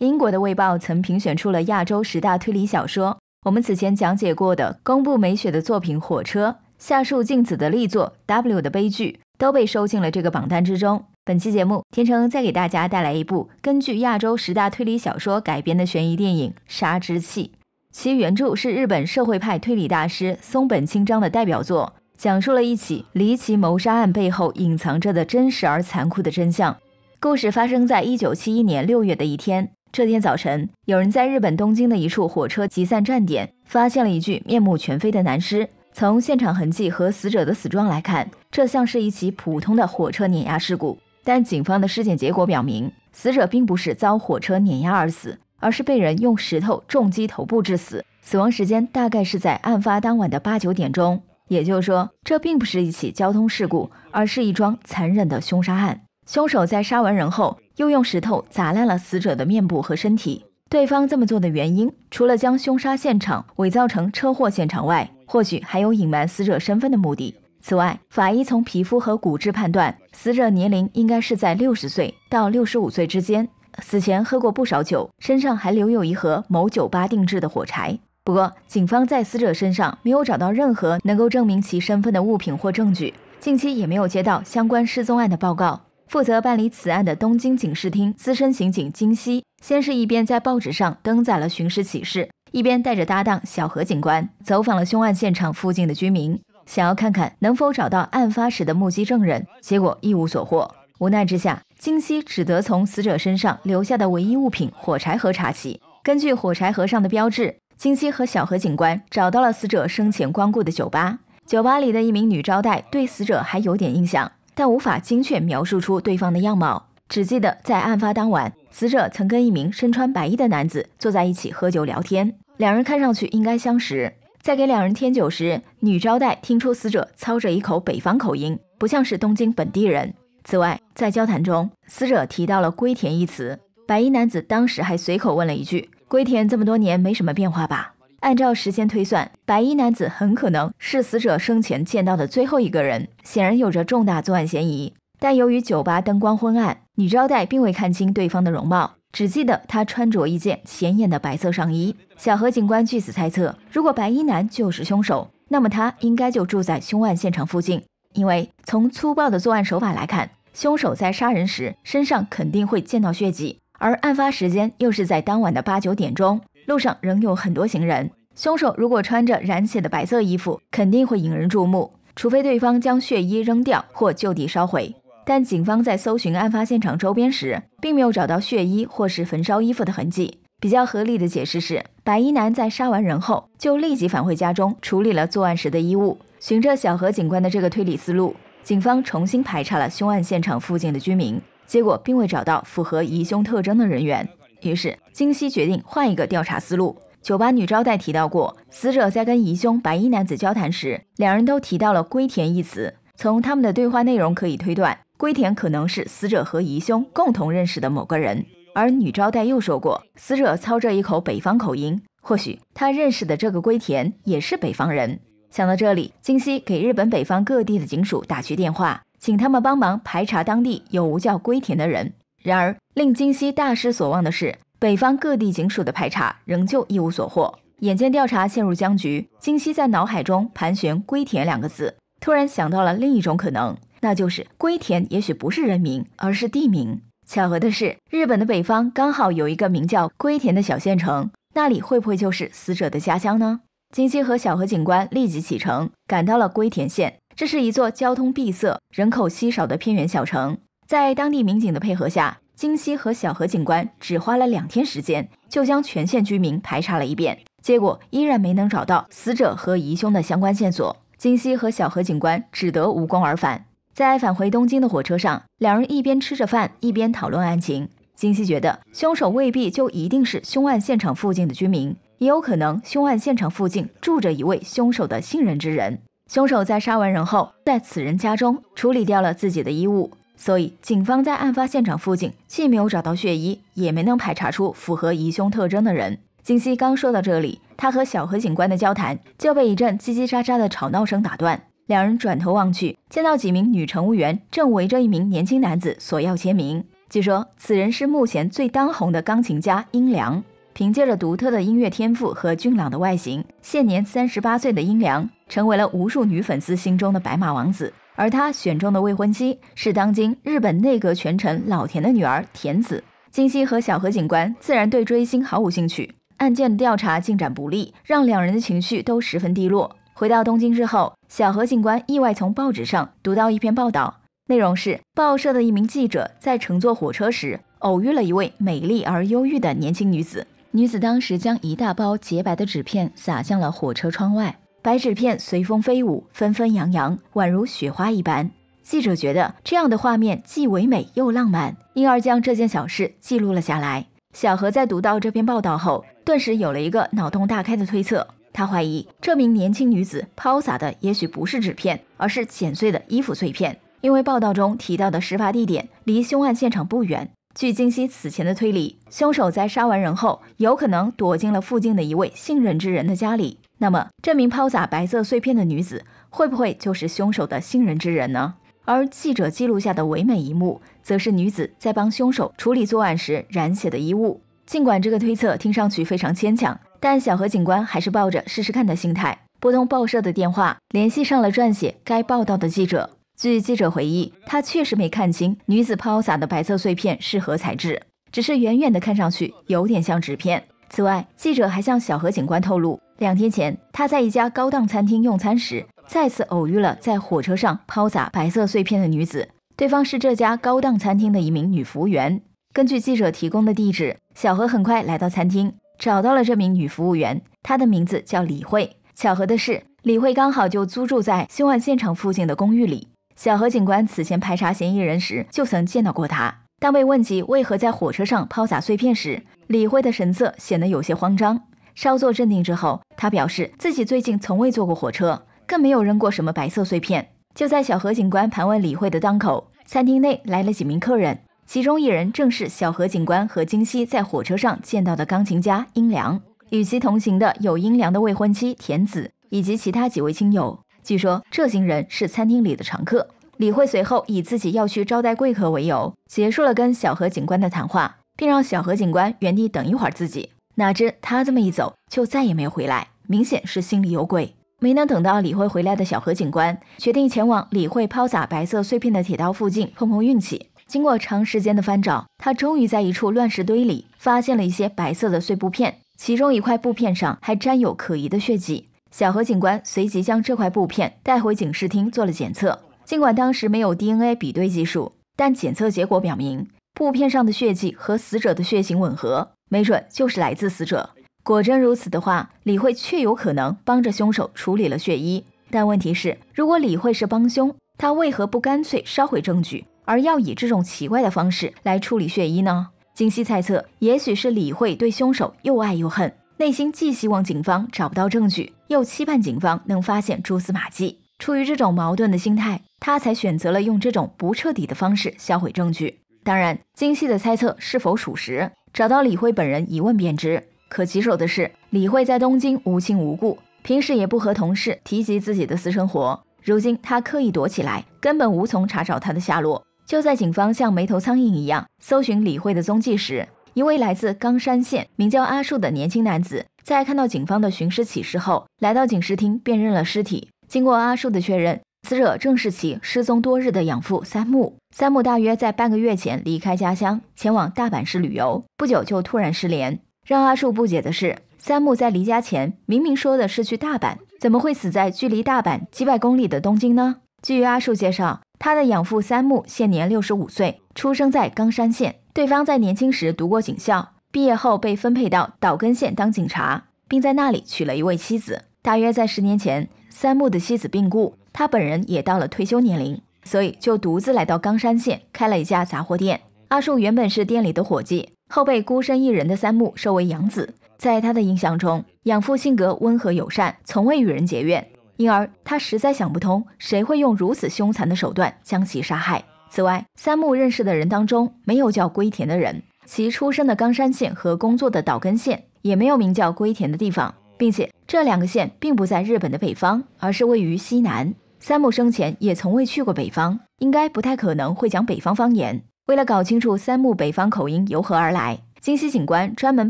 英国的《卫报》曾评选出了亚洲十大推理小说。我们此前讲解过的宫部美雪的作品《火车》，夏树静子的力作《W 的悲剧》，都被收进了这个榜单之中。本期节目，天成再给大家带来一部根据亚洲十大推理小说改编的悬疑电影《杀之气》，其原著是日本社会派推理大师松本清张的代表作，讲述了一起离奇谋杀案背后隐藏着的真实而残酷的真相。故事发生在1971年6月的一天。这天早晨，有人在日本东京的一处火车集散站点发现了一具面目全非的男尸。从现场痕迹和死者的死状来看，这像是一起普通的火车碾压事故。但警方的尸检结果表明，死者并不是遭火车碾压而死，而是被人用石头重击头部致死。死亡时间大概是在案发当晚的八九点钟。也就是说，这并不是一起交通事故，而是一桩残忍的凶杀案。凶手在杀完人后，又用石头砸烂了死者的面部和身体。对方这么做的原因，除了将凶杀现场伪造成车祸现场外，或许还有隐瞒死者身份的目的。此外，法医从皮肤和骨质判断，死者年龄应该是在六十岁到六十五岁之间，死前喝过不少酒，身上还留有一盒某酒吧定制的火柴。不过，警方在死者身上没有找到任何能够证明其身份的物品或证据，近期也没有接到相关失踪案的报告。负责办理此案的东京警视厅资深刑警金西，先是一边在报纸上登载了寻尸启事，一边带着搭档小何警官走访了凶案现场附近的居民，想要看看能否找到案发时的目击证人。结果一无所获。无奈之下，金西只得从死者身上留下的唯一物品——火柴盒查起。根据火柴盒上的标志，金西和小何警官找到了死者生前光顾的酒吧。酒吧里的一名女招待对死者还有点印象。但无法精确描述出对方的样貌，只记得在案发当晚，死者曾跟一名身穿白衣的男子坐在一起喝酒聊天，两人看上去应该相识。在给两人添酒时，女招待听出死者操着一口北方口音，不像是东京本地人。此外，在交谈中，死者提到了“龟田”一词，白衣男子当时还随口问了一句：“龟田这么多年没什么变化吧？”按照时间推算，白衣男子很可能是死者生前见到的最后一个人，显然有着重大作案嫌疑。但由于酒吧灯光昏暗，女招待并未看清对方的容貌，只记得他穿着一件显眼的白色上衣。小何警官据此猜测，如果白衣男就是凶手，那么他应该就住在凶案现场附近，因为从粗暴的作案手法来看，凶手在杀人时身上肯定会溅到血迹，而案发时间又是在当晚的八九点钟。路上仍有很多行人，凶手如果穿着染血的白色衣服，肯定会引人注目。除非对方将血衣扔掉或就地烧毁。但警方在搜寻案发现场周边时，并没有找到血衣或是焚烧衣服的痕迹。比较合理的解释是，白衣男在杀完人后，就立即返回家中处理了作案时的衣物。循着小何警官的这个推理思路，警方重新排查了凶案现场附近的居民，结果并未找到符合疑凶特征的人员。于是，金西决定换一个调查思路。酒吧女招待提到过，死者在跟疑凶白衣男子交谈时，两人都提到了“龟田”一词。从他们的对话内容可以推断，龟田可能是死者和疑凶共同认识的某个人。而女招待又说过，死者操着一口北方口音，或许他认识的这个龟田也是北方人。想到这里，金西给日本北方各地的警署打去电话，请他们帮忙排查当地有无叫龟田的人。然而，令金希大失所望的是，北方各地警署的排查仍旧一无所获。眼见调查陷入僵局，金希在脑海中盘旋“龟田”两个字，突然想到了另一种可能，那就是“龟田”也许不是人名，而是地名。巧合的是，日本的北方刚好有一个名叫龟田的小县城，那里会不会就是死者的家乡呢？金希和小河警官立即启程，赶到了龟田县。这是一座交通闭塞、人口稀少的偏远小城。在当地民警的配合下，金熙和小何警官只花了两天时间，就将全县居民排查了一遍，结果依然没能找到死者和疑凶的相关线索。金熙和小何警官只得无功而返。在返回东京的火车上，两人一边吃着饭，一边讨论案情。金熙觉得，凶手未必就一定是凶案现场附近的居民，也有可能凶案现场附近住着一位凶手的信任之人，凶手在杀完人后，在此人家中处理掉了自己的衣物。所以，警方在案发现场附近既没有找到血衣，也没能排查出符合疑凶特征的人。金西刚说到这里，他和小何警官的交谈就被一阵叽叽喳喳的吵闹声打断。两人转头望去，见到几名女乘务员正围着一名年轻男子索要签名。据说，此人是目前最当红的钢琴家英良。凭借着独特的音乐天赋和俊朗的外形，现年三十八岁的英良成为了无数女粉丝心中的白马王子。而他选中的未婚妻是当今日本内阁权臣老田的女儿田子。金希和小何警官自然对追星毫无兴趣。案件的调查进展不利，让两人的情绪都十分低落。回到东京之后，小何警官意外从报纸上读到一篇报道，内容是报社的一名记者在乘坐火车时偶遇了一位美丽而忧郁的年轻女子，女子当时将一大包洁白的纸片撒向了火车窗外。白纸片随风飞舞，纷纷扬扬，宛如雪花一般。记者觉得这样的画面既唯美又浪漫，因而将这件小事记录了下来。小何在读到这篇报道后，顿时有了一个脑洞大开的推测：他怀疑这名年轻女子抛洒的也许不是纸片，而是剪碎的衣服碎片。因为报道中提到的事发地点离凶案现场不远。据金熙此前的推理，凶手在杀完人后，有可能躲进了附近的一位信任之人的家里。那么，这名抛洒白色碎片的女子会不会就是凶手的“信任之人”呢？而记者记录下的唯美一幕，则是女子在帮凶手处理作案时染血的衣物。尽管这个推测听上去非常牵强，但小何警官还是抱着试试看的心态，拨通报社的电话，联系上了撰写该报道的记者。据记者回忆，他确实没看清女子抛洒的白色碎片是何材质，只是远远的看上去有点像纸片。此外，记者还向小何警官透露。两天前，他在一家高档餐厅用餐时，再次偶遇了在火车上抛洒白色碎片的女子。对方是这家高档餐厅的一名女服务员。根据记者提供的地址，小何很快来到餐厅，找到了这名女服务员。她的名字叫李慧。巧合的是，李慧刚好就租住在凶案现场附近的公寓里。小何警官此前排查嫌疑人时，就曾见到过她。当被问及为何在火车上抛洒碎片时，李慧的神色显得有些慌张。稍作镇定之后，他表示自己最近从未坐过火车，更没有扔过什么白色碎片。就在小何警官盘问李慧的当口，餐厅内来了几名客人，其中一人正是小何警官和金熙在火车上见到的钢琴家英良。与其同行的有英良的未婚妻田子以及其他几位亲友。据说这行人是餐厅里的常客。李慧随后以自己要去招待贵客为由，结束了跟小何警官的谈话，并让小何警官原地等一会儿自己。哪知他这么一走，就再也没有回来，明显是心里有鬼。没能等到李慧回来的小何警官，决定前往李慧抛洒白色碎片的铁道附近碰碰运气。经过长时间的翻找，他终于在一处乱石堆里发现了一些白色的碎布片，其中一块布片上还沾有可疑的血迹。小何警官随即将这块布片带回警视厅做了检测。尽管当时没有 DNA 比对技术，但检测结果表明，布片上的血迹和死者的血型吻合。没准就是来自死者。果真如此的话，李慧确有可能帮着凶手处理了血衣。但问题是，如果李慧是帮凶，他为何不干脆烧毁证据，而要以这种奇怪的方式来处理血衣呢？金熙猜测，也许是李慧对凶手又爱又恨，内心既希望警方找不到证据，又期盼警方能发现蛛丝马迹。出于这种矛盾的心态，他才选择了用这种不彻底的方式销毁证据。当然，金熙的猜测是否属实？找到李慧本人一问便知，可棘手的是，李慧在东京无亲无故，平时也不和同事提及自己的私生活。如今他刻意躲起来，根本无从查找他的下落。就在警方像没头苍蝇一样搜寻李慧的踪迹时，一位来自冈山县名叫阿树的年轻男子，在看到警方的寻尸启事后，来到警视厅辨认了尸体。经过阿树的确认。死者正是其失踪多日的养父三木。三木大约在半个月前离开家乡，前往大阪市旅游，不久就突然失联。让阿树不解的是，三木在离家前明明说的是去大阪，怎么会死在距离大阪几百公里的东京呢？据阿树介绍，他的养父三木现年六十五岁，出生在冈山县。对方在年轻时读过警校，毕业后被分配到岛根县当警察，并在那里娶了一位妻子。大约在十年前，三木的妻子病故。他本人也到了退休年龄，所以就独自来到冈山县开了一家杂货店。阿树原本是店里的伙计，后被孤身一人的三木收为养子。在他的印象中，养父性格温和友善，从未与人结怨，因而他实在想不通谁会用如此凶残的手段将其杀害。此外，三木认识的人当中没有叫归田的人，其出生的冈山县和工作的岛根县也没有名叫归田的地方，并且这两个县并不在日本的北方，而是位于西南。三木生前也从未去过北方，应该不太可能会讲北方方言。为了搞清楚三木北方口音由何而来，京西警官专门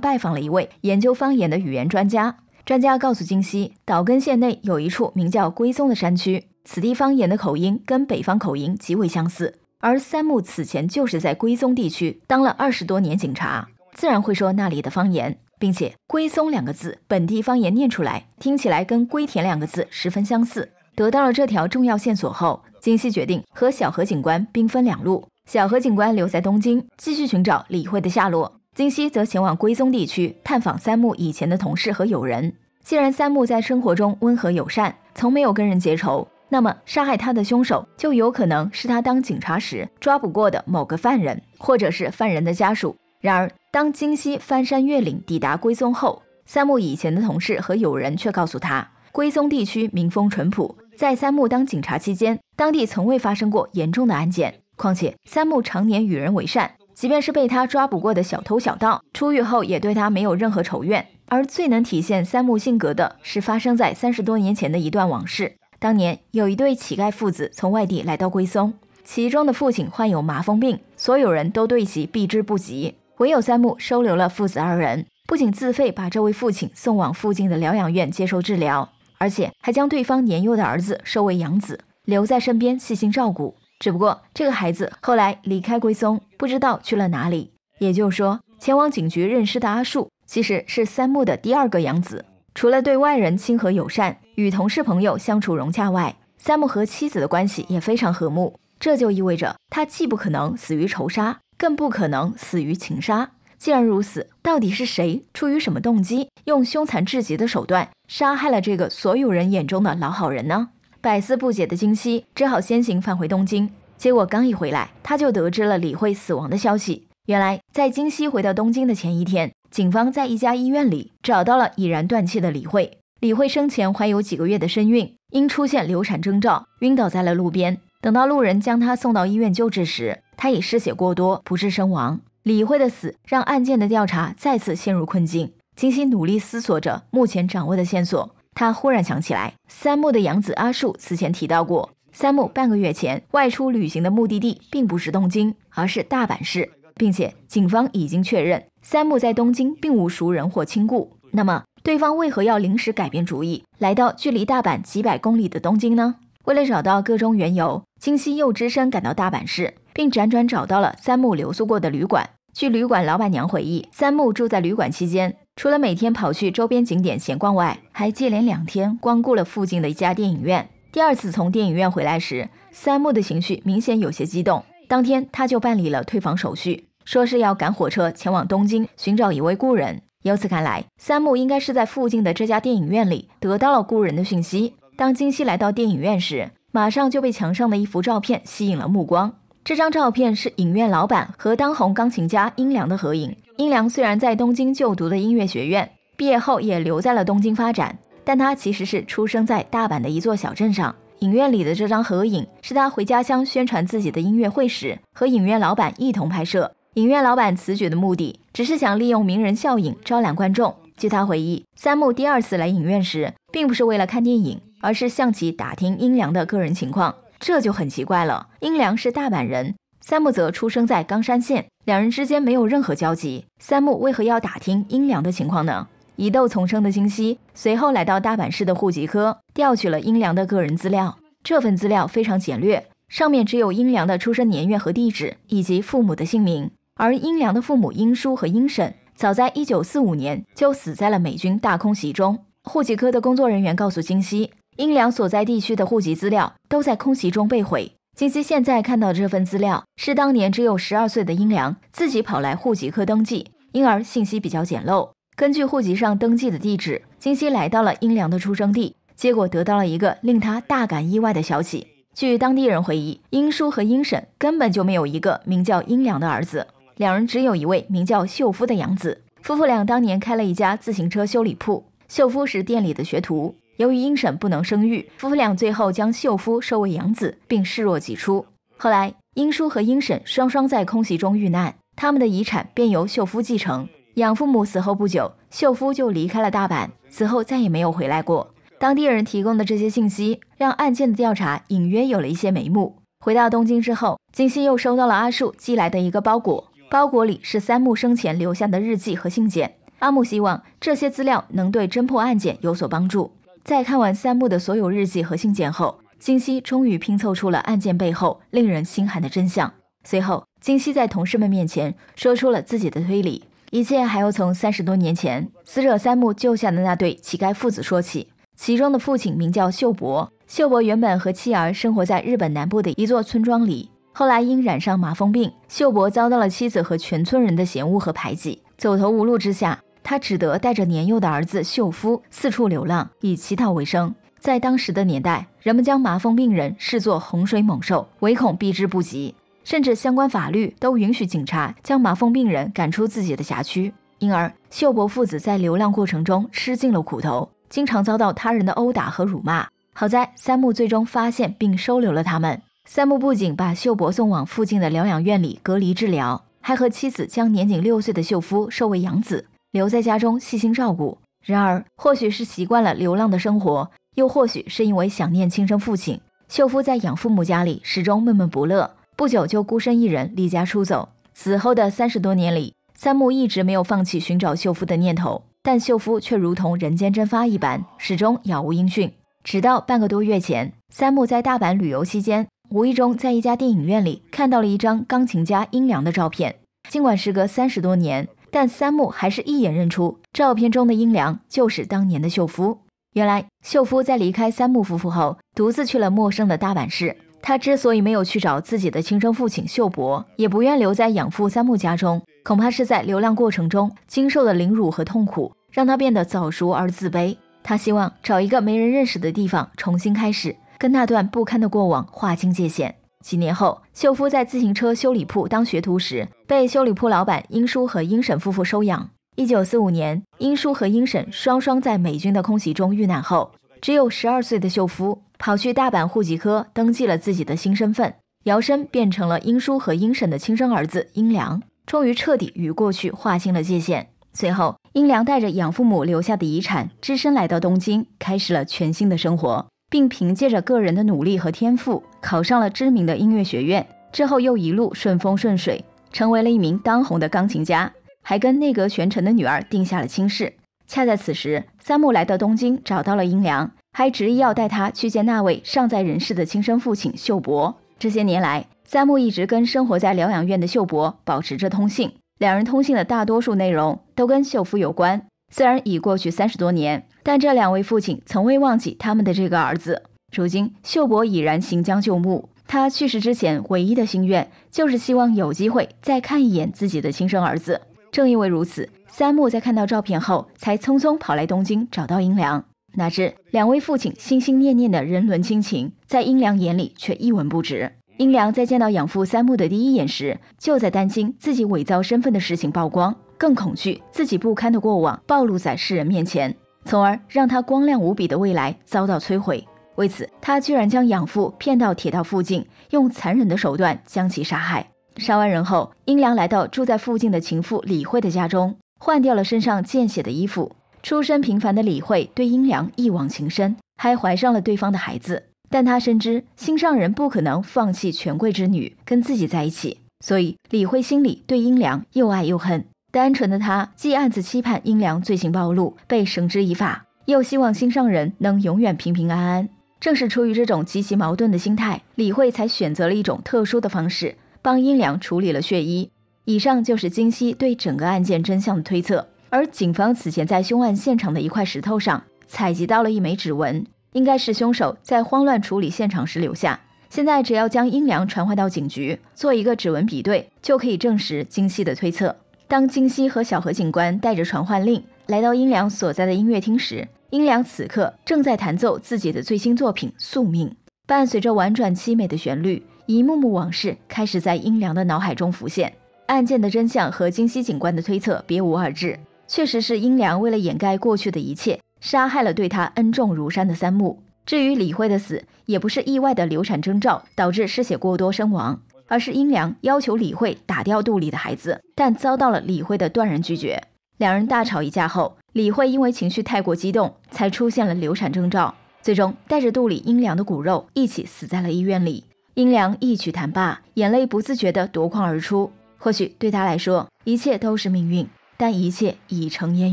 拜访了一位研究方言的语言专家。专家告诉京西，岛根县内有一处名叫龟松的山区，此地方言的口音跟北方口音极为相似。而三木此前就是在龟松地区当了二十多年警察，自然会说那里的方言，并且“龟松”两个字本地方言念出来，听起来跟“龟田”两个字十分相似。得到了这条重要线索后，金熙决定和小河警官兵分两路。小河警官留在东京，继续寻找李慧的下落。金熙则前往归宗地区探访三木以前的同事和友人。既然三木在生活中温和友善，从没有跟人结仇，那么杀害他的凶手就有可能是他当警察时抓捕过的某个犯人，或者是犯人的家属。然而，当金熙翻山越岭抵达归宗后，三木以前的同事和友人却告诉他，归宗地区民风淳朴。在三木当警察期间，当地从未发生过严重的案件。况且三木常年与人为善，即便是被他抓捕过的小偷小盗，出狱后也对他没有任何仇怨。而最能体现三木性格的是发生在三十多年前的一段往事。当年有一对乞丐父子从外地来到龟松，其中的父亲患有麻风病，所有人都对其避之不及，唯有三木收留了父子二人，不仅自费把这位父亲送往附近的疗养院接受治疗。而且还将对方年幼的儿子收为养子，留在身边细心照顾。只不过这个孩子后来离开归宗，不知道去了哪里。也就是说，前往警局认尸的阿树，其实是三木的第二个养子。除了对外人亲和友善，与同事朋友相处融洽外，三木和妻子的关系也非常和睦。这就意味着他既不可能死于仇杀，更不可能死于情杀。既然如此，到底是谁出于什么动机，用凶残至极的手段杀害了这个所有人眼中的老好人呢？百思不解的金熙只好先行返回东京。结果刚一回来，他就得知了李慧死亡的消息。原来，在金熙回到东京的前一天，警方在一家医院里找到了已然断气的李慧。李慧生前怀有几个月的身孕，因出现流产征兆，晕倒在了路边。等到路人将她送到医院救治时，她已失血过多，不治身亡。李慧的死让案件的调查再次陷入困境。金熙努力思索着目前掌握的线索，他忽然想起来，三木的养子阿树此前提到过，三木半个月前外出旅行的目的地并不是东京，而是大阪市，并且警方已经确认三木在东京并无熟人或亲故。那么，对方为何要临时改变主意，来到距离大阪几百公里的东京呢？为了找到个中缘由，金熙又只身赶到大阪市，并辗转找到了三木留宿过的旅馆。据旅馆老板娘回忆，三木住在旅馆期间，除了每天跑去周边景点闲逛外，还接连两天光顾了附近的一家电影院。第二次从电影院回来时，三木的情绪明显有些激动。当天他就办理了退房手续，说是要赶火车前往东京寻找一位故人。由此看来，三木应该是在附近的这家电影院里得到了故人的讯息。当金希来到电影院时，马上就被墙上的一幅照片吸引了目光。这张照片是影院老板和当红钢琴家音良的合影。音良虽然在东京就读的音乐学院，毕业后也留在了东京发展，但他其实是出生在大阪的一座小镇上。影院里的这张合影是他回家乡宣传自己的音乐会时，和影院老板一同拍摄。影院老板此举的目的只是想利用名人效应招揽观众。据他回忆，三木第二次来影院时，并不是为了看电影，而是向其打听音良的个人情况。这就很奇怪了。英良是大阪人，三木则出生在冈山县，两人之间没有任何交集。三木为何要打听英良的情况呢？疑窦丛生的金西随后来到大阪市的户籍科，调取了英良的个人资料。这份资料非常简略，上面只有英良的出生年月和地址，以及父母的姓名。而英良的父母英叔和英婶早在1945年就死在了美军大空袭中。户籍科的工作人员告诉金西，英良所在地区的户籍资料都在空袭中被毁。金熙现在看到的这份资料是当年只有十二岁的英良自己跑来户籍科登记，因而信息比较简陋。根据户籍上登记的地址，金熙来到了英良的出生地，结果得到了一个令他大感意外的消息。据当地人回忆，英叔和英婶根本就没有一个名叫英良的儿子，两人只有一位名叫秀夫的养子。夫妇俩当年开了一家自行车修理铺，秀夫是店里的学徒。由于英婶不能生育，夫妇俩最后将秀夫收为养子，并视若己出。后来，英叔和英婶双双在空袭中遇难，他们的遗产便由秀夫继承。养父母死后不久，秀夫就离开了大阪，此后再也没有回来过。当地人提供的这些信息，让案件的调查隐约有了一些眉目。回到东京之后，金希又收到了阿树寄来的一个包裹，包裹里是三木生前留下的日记和信件。阿木希望这些资料能对侦破案件有所帮助。在看完三木的所有日记和信件后，金熙终于拼凑出了案件背后令人心寒的真相。随后，金熙在同事们面前说出了自己的推理。一切还要从三十多年前，死者三木救下的那对乞丐父子说起。其中的父亲名叫秀博，秀博原本和妻儿生活在日本南部的一座村庄里，后来因染上麻风病，秀博遭到了妻子和全村人的嫌恶和排挤，走投无路之下。他只得带着年幼的儿子秀夫四处流浪，以乞讨为生。在当时的年代，人们将麻风病人视作洪水猛兽，唯恐避之不及，甚至相关法律都允许警察将麻风病人赶出自己的辖区。因而，秀伯父子在流浪过程中吃尽了苦头，经常遭到他人的殴打和辱骂。好在三木最终发现并收留了他们。三木不仅把秀伯送往附近的疗养院里隔离治疗，还和妻子将年仅六岁的秀夫收为养子。留在家中细心照顾。然而，或许是习惯了流浪的生活，又或许是因为想念亲生父亲，秀夫在养父母家里始终闷闷不乐。不久就孤身一人离家出走。死后的三十多年里，三木一直没有放弃寻找秀夫的念头，但秀夫却如同人间蒸发一般，始终杳无音讯。直到半个多月前，三木在大阪旅游期间，无意中在一家电影院里看到了一张钢琴家音良的照片。尽管时隔三十多年。但三木还是一眼认出照片中的英良就是当年的秀夫。原来秀夫在离开三木夫妇后，独自去了陌生的大阪市。他之所以没有去找自己的亲生父亲秀博，也不愿留在养父三木家中，恐怕是在流浪过程中经受的凌辱和痛苦，让他变得早熟而自卑。他希望找一个没人认识的地方重新开始，跟那段不堪的过往划清界限。几年后，秀夫在自行车修理铺当学徒时，被修理铺老板英叔和英婶夫妇收养。一九四五年，英叔和英婶双双在美军的空袭中遇难后，只有十二岁的秀夫跑去大阪户籍科登记了自己的新身份，摇身变成了英叔和英婶的亲生儿子英良，终于彻底与过去划清了界限。随后，英良带着养父母留下的遗产，只身来到东京，开始了全新的生活。并凭借着个人的努力和天赋，考上了知名的音乐学院。之后又一路顺风顺水，成为了一名当红的钢琴家，还跟内阁权臣的女儿定下了亲事。恰在此时，三木来到东京，找到了英良，还执意要带他去见那位尚在人世的亲生父亲秀博。这些年来，三木一直跟生活在疗养院的秀博保持着通信，两人通信的大多数内容都跟秀夫有关。虽然已过去三十多年，但这两位父亲从未忘记他们的这个儿子。如今秀博已然行将就木，他去世之前唯一的心愿就是希望有机会再看一眼自己的亲生儿子。正因为如此，三木在看到照片后，才匆匆跑来东京找到英良。哪知两位父亲心心念念的人伦亲情，在英良眼里却一文不值。英良在见到养父三木的第一眼时，就在担心自己伪造身份的事情曝光。更恐惧自己不堪的过往暴露在世人面前，从而让他光亮无比的未来遭到摧毁。为此，他居然将养父骗到铁道附近，用残忍的手段将其杀害。杀完人后，英良来到住在附近的情妇李慧的家中，换掉了身上见血的衣服。出身平凡的李慧对英良一往情深，还怀上了对方的孩子。但他深知心上人不可能放弃权贵之女跟自己在一起，所以李慧心里对英良又爱又恨。单纯的他，既暗自期盼英良罪行暴露被绳之以法，又希望心上人能永远平平安安。正是出于这种极其矛盾的心态，李慧才选择了一种特殊的方式帮英良处理了血衣。以上就是金熙对整个案件真相的推测。而警方此前在凶案现场的一块石头上采集到了一枚指纹，应该是凶手在慌乱处理现场时留下。现在只要将英良传唤到警局做一个指纹比对，就可以证实金熙的推测。当金熙和小何警官带着传唤令来到英良所在的音乐厅时，英良此刻正在弹奏自己的最新作品《宿命》。伴随着婉转凄美的旋律，一幕幕往事开始在英良的脑海中浮现。案件的真相和金熙警官的推测别无二致，确实是英良为了掩盖过去的一切，杀害了对他恩重如山的三木。至于李慧的死，也不是意外的流产征兆导致失血过多身亡。而是英良要求李慧打掉肚里的孩子，但遭到了李慧的断然拒绝。两人大吵一架后，李慧因为情绪太过激动，才出现了流产征兆，最终带着肚里英良的骨肉一起死在了医院里。英良一曲弹罢，眼泪不自觉地夺眶而出。或许对他来说，一切都是命运，但一切已成烟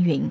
云。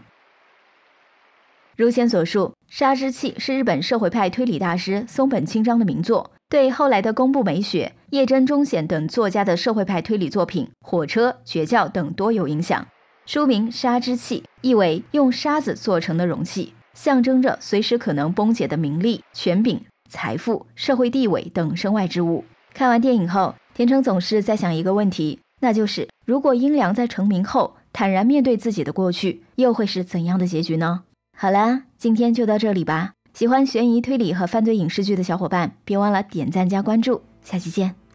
如前所述，《杀之气》是日本社会派推理大师松本清张的名作。对后来的宫部美雪、叶真忠显等作家的社会派推理作品《火车》《绝叫》等多有影响。书名“沙之器”意为用沙子做成的容器，象征着随时可能崩解的名利、权柄、财富、社会地位等身外之物。看完电影后，田成总是在想一个问题，那就是如果英良在成名后坦然面对自己的过去，又会是怎样的结局呢？好啦，今天就到这里吧。喜欢悬疑推理和犯罪影视剧的小伙伴，别忘了点赞加关注，下期见。